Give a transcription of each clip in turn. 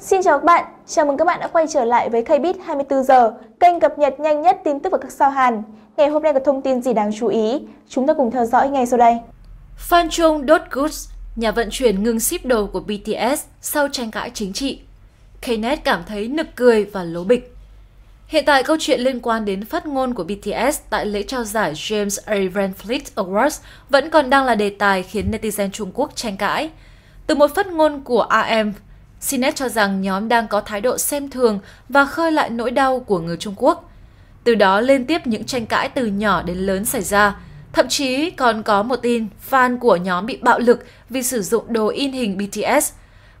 Xin chào các bạn, chào mừng các bạn đã quay trở lại với Kbit 24 giờ, kênh cập nhật nhanh nhất tin tức và các sao Hàn. Ngày hôm nay có thông tin gì đáng chú ý? Chúng ta cùng theo dõi ngay sau đây. Fan Chung Dot Goods, nhà vận chuyển ngừng ship đồ của BTS sau tranh cãi chính trị. Knet cảm thấy nực cười và lố bịch. Hiện tại câu chuyện liên quan đến phát ngôn của BTS tại lễ trao giải James A. Van Fleet Awards vẫn còn đang là đề tài khiến netizen Trung Quốc tranh cãi. Từ một phát ngôn của RM Sinet cho rằng nhóm đang có thái độ xem thường và khơi lại nỗi đau của người Trung Quốc. Từ đó liên tiếp những tranh cãi từ nhỏ đến lớn xảy ra, thậm chí còn có một tin fan của nhóm bị bạo lực vì sử dụng đồ in hình BTS.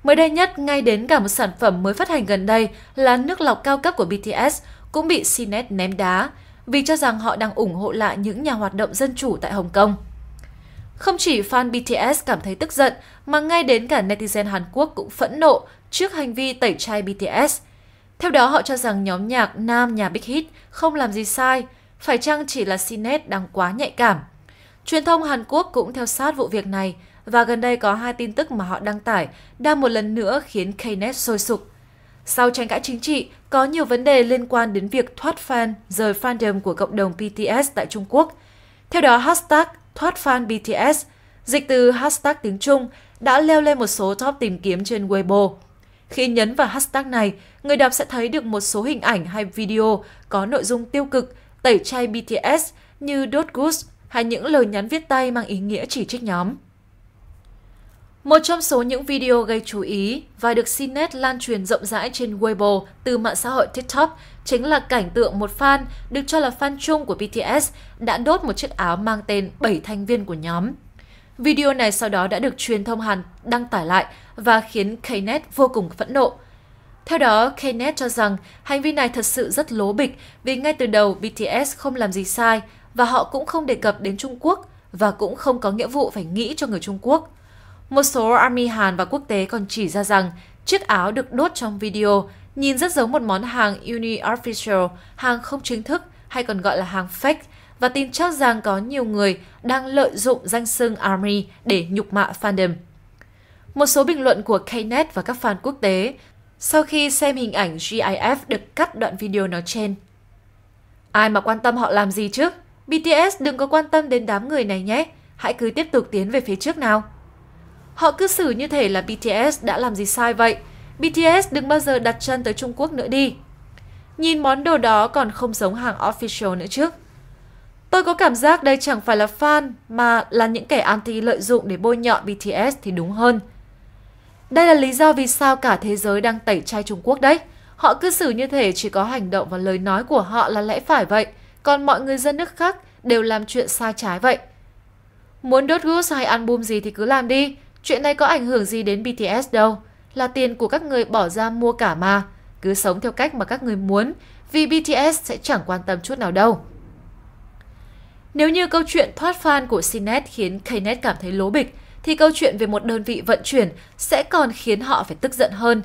Mới đây nhất, ngay đến cả một sản phẩm mới phát hành gần đây là nước lọc cao cấp của BTS cũng bị Sinet ném đá vì cho rằng họ đang ủng hộ lại những nhà hoạt động dân chủ tại Hồng Kông. Không chỉ fan BTS cảm thấy tức giận, mà ngay đến cả netizen Hàn Quốc cũng phẫn nộ trước hành vi tẩy chay BTS. Theo đó, họ cho rằng nhóm nhạc nam nhà Big Hit không làm gì sai, phải chăng chỉ là Sinet đang quá nhạy cảm. Truyền thông Hàn Quốc cũng theo sát vụ việc này, và gần đây có hai tin tức mà họ đăng tải đang một lần nữa khiến Knet sôi sục. Sau tranh cãi chính trị, có nhiều vấn đề liên quan đến việc thoát fan, rời fandom của cộng đồng BTS tại Trung Quốc. Theo đó, hashtag thoát fan BTS, dịch từ hashtag tiếng Trung đã leo lên một số top tìm kiếm trên Weibo. Khi nhấn vào hashtag này, người đọc sẽ thấy được một số hình ảnh hay video có nội dung tiêu cực, tẩy chay BTS như đốt goose hay những lời nhắn viết tay mang ý nghĩa chỉ trích nhóm. Một trong số những video gây chú ý và được Cnet lan truyền rộng rãi trên Weibo từ mạng xã hội TikTok chính là cảnh tượng một fan được cho là fan chung của BTS đã đốt một chiếc áo mang tên 7 thành viên của nhóm. Video này sau đó đã được truyền thông Hàn đăng tải lại và khiến Knet vô cùng phẫn nộ. Theo đó, Knet cho rằng hành vi này thật sự rất lố bịch vì ngay từ đầu BTS không làm gì sai và họ cũng không đề cập đến Trung Quốc và cũng không có nghĩa vụ phải nghĩ cho người Trung Quốc. Một số Army Hàn và quốc tế còn chỉ ra rằng chiếc áo được đốt trong video nhìn rất giống một món hàng uni-artificial, hàng không chính thức hay còn gọi là hàng fake và tin chắc rằng có nhiều người đang lợi dụng danh xưng Army để nhục mạ fandom. Một số bình luận của Knet và các fan quốc tế sau khi xem hình ảnh GIF được cắt đoạn video nói trên. Ai mà quan tâm họ làm gì chứ? BTS đừng có quan tâm đến đám người này nhé, hãy cứ tiếp tục tiến về phía trước nào. Họ cứ xử như thể là BTS đã làm gì sai vậy. BTS đừng bao giờ đặt chân tới Trung Quốc nữa đi. Nhìn món đồ đó còn không giống hàng official nữa chứ. Tôi có cảm giác đây chẳng phải là fan mà là những kẻ anti lợi dụng để bôi nhọ BTS thì đúng hơn. Đây là lý do vì sao cả thế giới đang tẩy chay Trung Quốc đấy. Họ cứ xử như thể chỉ có hành động và lời nói của họ là lẽ phải vậy, còn mọi người dân nước khác đều làm chuyện sai trái vậy. Muốn đốt goose hay album gì thì cứ làm đi, Chuyện này có ảnh hưởng gì đến BTS đâu, là tiền của các người bỏ ra mua cả mà. Cứ sống theo cách mà các người muốn, vì BTS sẽ chẳng quan tâm chút nào đâu. Nếu như câu chuyện thoát fan của Sinet khiến Knet cảm thấy lố bịch, thì câu chuyện về một đơn vị vận chuyển sẽ còn khiến họ phải tức giận hơn.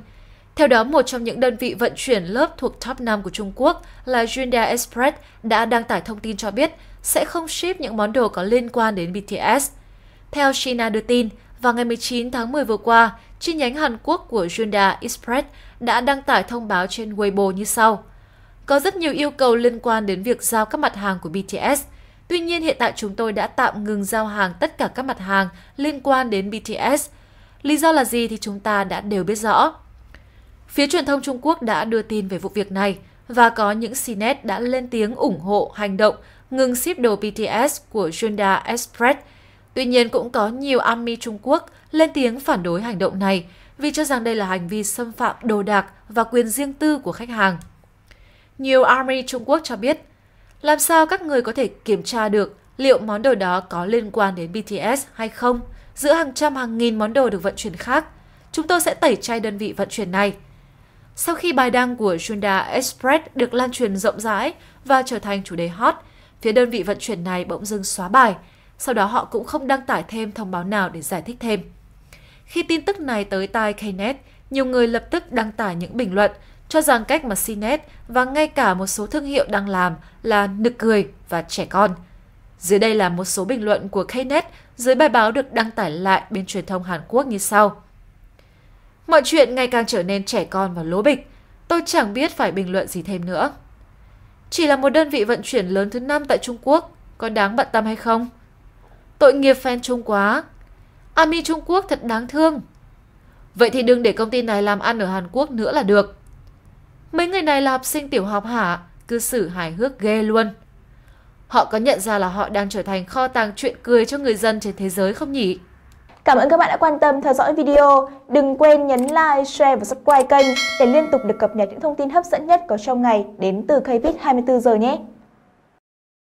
Theo đó, một trong những đơn vị vận chuyển lớp thuộc top 5 của Trung Quốc là Hyundai Express đã đăng tải thông tin cho biết sẽ không ship những món đồ có liên quan đến BTS. Theo China đưa tin, vào ngày 19 tháng 10 vừa qua, chi nhánh Hàn Quốc của Hyundai Express đã đăng tải thông báo trên Weibo như sau. Có rất nhiều yêu cầu liên quan đến việc giao các mặt hàng của BTS. Tuy nhiên hiện tại chúng tôi đã tạm ngừng giao hàng tất cả các mặt hàng liên quan đến BTS. Lý do là gì thì chúng ta đã đều biết rõ. Phía truyền thông Trung Quốc đã đưa tin về vụ việc này và có những CNET đã lên tiếng ủng hộ hành động ngừng ship đồ BTS của Hyundai Express – Tuy nhiên cũng có nhiều army Trung Quốc lên tiếng phản đối hành động này vì cho rằng đây là hành vi xâm phạm đồ đạc và quyền riêng tư của khách hàng. Nhiều army Trung Quốc cho biết, làm sao các người có thể kiểm tra được liệu món đồ đó có liên quan đến BTS hay không giữa hàng trăm hàng nghìn món đồ được vận chuyển khác. Chúng tôi sẽ tẩy chay đơn vị vận chuyển này. Sau khi bài đăng của Hyundai Express được lan truyền rộng rãi và trở thành chủ đề hot, phía đơn vị vận chuyển này bỗng dưng xóa bài – sau đó họ cũng không đăng tải thêm thông báo nào để giải thích thêm. Khi tin tức này tới tai Knet, nhiều người lập tức đăng tải những bình luận cho rằng cách mà CNET và ngay cả một số thương hiệu đang làm là nực cười và trẻ con. Dưới đây là một số bình luận của Knet dưới bài báo được đăng tải lại bên truyền thông Hàn Quốc như sau. Mọi chuyện ngày càng trở nên trẻ con và lố bịch. Tôi chẳng biết phải bình luận gì thêm nữa. Chỉ là một đơn vị vận chuyển lớn thứ năm tại Trung Quốc, có đáng bận tâm hay không? Tội nghiệp fan Trung quá. Ami Trung Quốc thật đáng thương. Vậy thì đừng để công ty này làm ăn ở Hàn Quốc nữa là được. Mấy người này là học sinh tiểu học hả? Cư xử hài hước ghê luôn. Họ có nhận ra là họ đang trở thành kho tàng chuyện cười cho người dân trên thế giới không nhỉ? Cảm ơn các bạn đã quan tâm theo dõi video. Đừng quên nhấn like, share và subscribe kênh để liên tục được cập nhật những thông tin hấp dẫn nhất có trong ngày đến từ KBIT 24 giờ nhé.